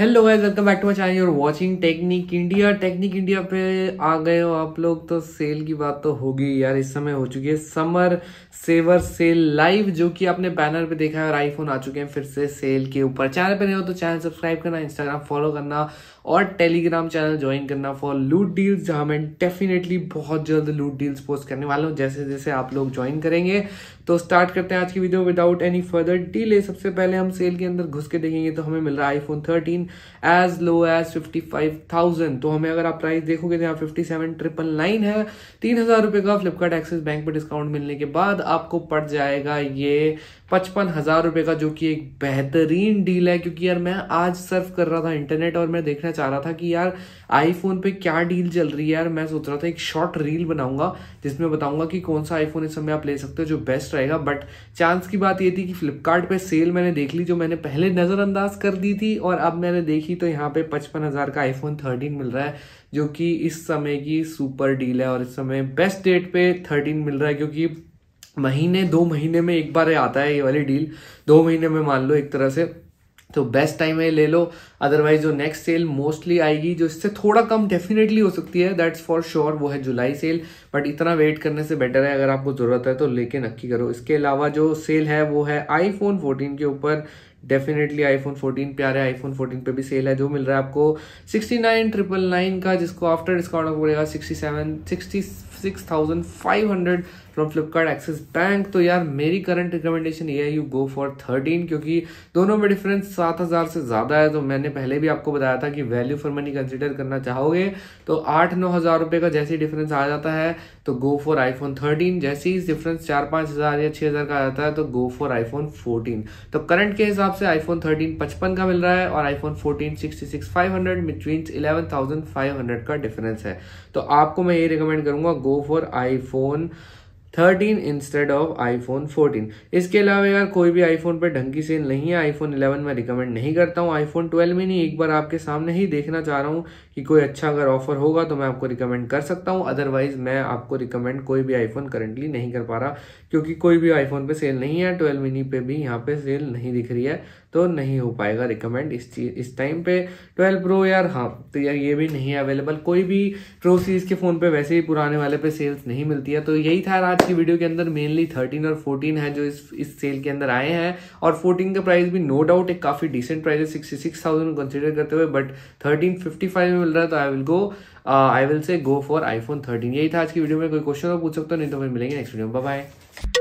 hello guys welcome back to my channel you're watching Technique India Technique India पे आ गए हो आप लोग तो सेल की बात तो होगी यार इस समय हो चुकी है समर सेवर सेल लाइव जो कि आपने बैनर पे देखा है और आईफोन आ चुके हैं फिर से सेल के ऊपर चैनल पे नहीं हो तो चैनल सब्सक्राइब करना इंस्टाग्राम फॉलो करना और टेलीग्राम चैनल ज्वाइन करना फॉर लूट डील्स जहाँ मैं डेफिनेटली बहुत जल्द लूट डील्स पोस्ट करने वाला हूँ जैसे जैसे आप लोग ज्वाइन करेंगे तो स्टार्ट करते हैं आज की video without any further delay सबसे पहले हम सेल के अंदर घुस के देखेंगे तो हमें मिल रहा है iPhone thirteen as low as fifty तो हमें अगर आप प्राइस देखोगे तो यहाँ फिफ्टी सेवन ट्रिपल नाइन है तीन हजार रुपए का फ्लिपकार्ट एक्सिस बैंक पर डिस्काउंट मिलने के बाद आपको पड़ जाएगा ये पचपन हजार रुपए का जो कि एक बेहतरीन डील है क्योंकि यार मैं आज सर्व कर रहा था इंटरनेट और मैं देख रहा देखना चाह रहा था कि यार आईफोन पे क्या डील चल रही है यार मैं सोच रहा था एक शॉर्ट रील बनाऊंगा जिसमें बताऊंगा कि कौन सा आईफोन इस समय आप ले सकते हो जो बेस्ट रहेगा बट चांस की बात ये थी कि फ्लिपकार्ट पे सेल मैंने देख ली जो मैंने पहले नज़रअंदाज कर दी थी और अब मैंने देखी तो यहाँ पे पचपन का आईफोन थर्टीन मिल रहा है जो कि इस समय की सुपर डील है और इस समय बेस्ट डेट पे थर्टीन मिल रहा है क्योंकि महीने दो महीने में एक बार आता है ये वाली डील दो महीने में मान लो एक तरह से तो बेस्ट टाइम है ले लो अदरवाइज जो नेक्स्ट सेल मोस्टली आएगी जो इससे थोड़ा कम डेफिनेटली हो सकती है दैट्स फॉर श्योर वो है जुलाई सेल बट इतना वेट करने से बेटर है अगर आपको ज़रूरत है तो लेके नक्की करो इसके अलावा जो सेल है वो है आईफोन 14 के ऊपर डेफिनेटली आईफोन 14 प्यारा है आईफोन 14 पे भी सेल है जो मिल रहा है आपको सिक्सटी नाइन ट्रिपल नाइन का जिसको आफ्टर डिस्काउंट आपको पड़ेगा sixty seven sixty six thousand five hundred from Flipkart Axis bank तो यार मेरी करंट रिकमेंडेशन ये है यू गो फॉर थर्टीन क्योंकि दोनों में डिफरेंस सात हज़ार से ज़्यादा है तो मैंने पहले भी आपको बताया था कि वैल्यू फॉर मनी कंसिडर करना चाहोगे तो आठ नौ हज़ार रुपए का जैसे डिफरेंस आ जाता है तो गो फॉर आईफोन थर्टीन जैसे ही डिफरेंस चार पांच हज़ार या छह हज़ार का आ जाता है तो गो फॉर आईफोन फोर्टीन तो करंट के हिसाब आपसे आईफोन 13 55 का मिल रहा है और आईफोन 14 66 500 थाउजेंड फाइव 11500 का डिफरेंस है तो आपको मैं ये रिकमेंड करूंगा go for iPhone thirteen instead of iPhone fourteen इसके अलावा यार कोई भी आईफोन पर ढंग की सेल नहीं है आईफोन इलेवन में रिकमेंड नहीं करता हूँ आईफोन ट्वेल्व में नहीं एक बार आपके सामने ही देखना चाह रहा हूँ कि कोई अच्छा अगर ऑफर होगा तो मैं आपको रिकमेंड कर सकता हूँ अदरवाइज मैं आपको रिकमेंड कोई भी आईफोन करंटली नहीं कर पा रहा क्योंकि कोई भी आईफोन पर सेल नहीं है ट्वेल्व मिनी पे भी यहाँ पे सेल नहीं दिख रही है तो नहीं हो पाएगा रिकमेंड इस चीज इस टाइम पे ट्वेल्व प्रो यार हाँ तो यार ये भी नहीं अवेलेबल कोई भी प्रो सीरीज के फ़ोन पे वैसे ही पुराने वाले पे सेल्स नहीं मिलती है तो यही था आज आज की वीडियो के अंदर मेनली थर्टीन और फोर्टीन है जो इस इस सेल के अंदर आए हैं और फोर्टीन का प्राइस भी नो डाउट एक काफी डिसेंट प्राइस है सिक्सटी सिक्स थाउजेंड कंसिडर करते हुए बट थर्टीन फिफ्टी फाइव में मिल रहा है तो I will go I will say go for iPhone thirteen यही था आज की वीडियो में कोई क्वेश्चन हो पूछ सकते हो नहीं तो फिर मिलेंगे नेक्स्ट वीडियो में बाय